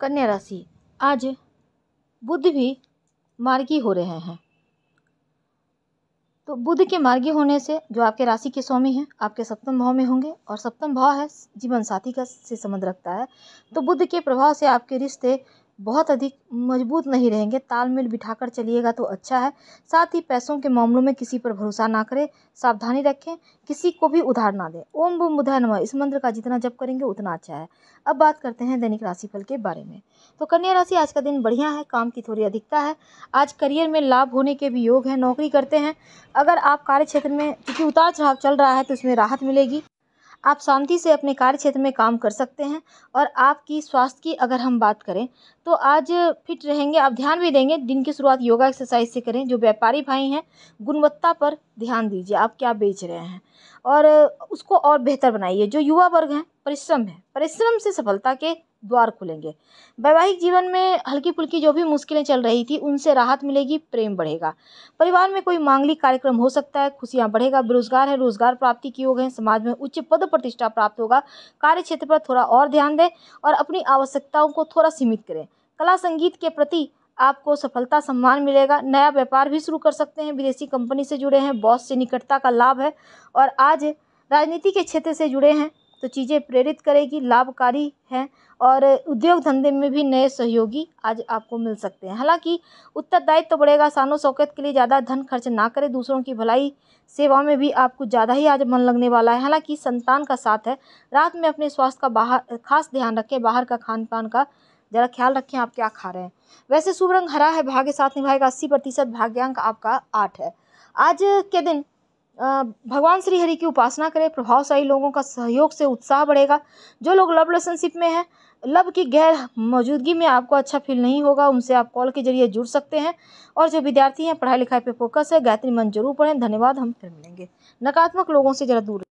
कन्या राशि आज बुद्ध भी मार्गी हो रहे हैं तो बुद्ध के मार्गी होने से जो आपके राशि के स्वामी हैं आपके सप्तम भाव में होंगे और सप्तम भाव है जीवन साथी का से संबंध रखता है तो बुद्ध के प्रभाव से आपके रिश्ते बहुत अधिक मजबूत नहीं रहेंगे तालमेल बिठाकर चलिएगा तो अच्छा है साथ ही पैसों के मामलों में किसी पर भरोसा ना करें सावधानी रखें किसी को भी उधार ना दें ओम बम बुधाय नम इस मंत्र का जितना जप करेंगे उतना अच्छा है अब बात करते हैं दैनिक राशिफल के बारे में तो कन्या राशि आज का दिन बढ़िया है काम की थोड़ी अधिकता है आज करियर में लाभ होने के भी योग हैं नौकरी करते हैं अगर आप कार्य क्षेत्र में क्योंकि उतार चढ़ाव चल रहा है तो इसमें राहत मिलेगी आप शांति से अपने कार्य क्षेत्र में काम कर सकते हैं और आपकी स्वास्थ्य की अगर हम बात करें तो आज फिट रहेंगे आप ध्यान भी देंगे दिन की शुरुआत योगा एक्सरसाइज से करें जो व्यापारी भाई हैं गुणवत्ता पर ध्यान दीजिए आप क्या बेच रहे हैं और उसको और बेहतर बनाइए जो युवा वर्ग हैं परिश्रम है परिश्रम से सफलता के द्वार खुलेंगे वैवाहिक जीवन में हल्की फुल्की जो भी मुश्किलें चल रही थी उनसे राहत मिलेगी प्रेम बढ़ेगा परिवार में कोई मांगलिक कार्यक्रम हो सकता है खुशियां बढ़ेगा बेरोजगार है रोजगार प्राप्ति की हो गए समाज में उच्च पद प्रतिष्ठा प्राप्त होगा कार्य क्षेत्र पर थोड़ा और ध्यान दें और अपनी आवश्यकताओं को थोड़ा सीमित करें कला संगीत के प्रति आपको सफलता सम्मान मिलेगा नया व्यापार भी शुरू कर सकते हैं विदेशी कंपनी से जुड़े हैं बॉस से निकटता का लाभ है और आज राजनीति के क्षेत्र से जुड़े हैं तो चीज़ें प्रेरित करेगी लाभकारी हैं और उद्योग धंधे में भी नए सहयोगी आज आपको मिल सकते हैं हालाँकि उत्तरदायित्व तो बढ़ेगा शानो शौकत के लिए ज़्यादा धन खर्च ना करें दूसरों की भलाई सेवा में भी आपको ज़्यादा ही आज मन लगने वाला है हालाँकि संतान का साथ है रात में अपने स्वास्थ्य का बाहर खास ध्यान रखें बाहर का खान पान का ज़रा ख्याल रखें आप क्या खा रहे हैं वैसे शुभ रंग हरा है भाग्य साथ निभाएगा अस्सी प्रतिशत भाग्यांक आपका आठ है आज के दिन भगवान श्री हरि की उपासना करें प्रभावशाली लोगों का सहयोग से उत्साह बढ़ेगा जो लोग लव रिलेशनशिप में हैं लव की गैर मौजूदगी में आपको अच्छा फील नहीं होगा उनसे आप कॉल के जरिए जुड़ सकते हैं और जो विद्यार्थी हैं पढ़ाई लिखाई पर फोकस है गायत्री मन जरूर पढ़ें धन्यवाद हम फिर मिलेंगे नकारात्मक लोगों से ज़रा दूर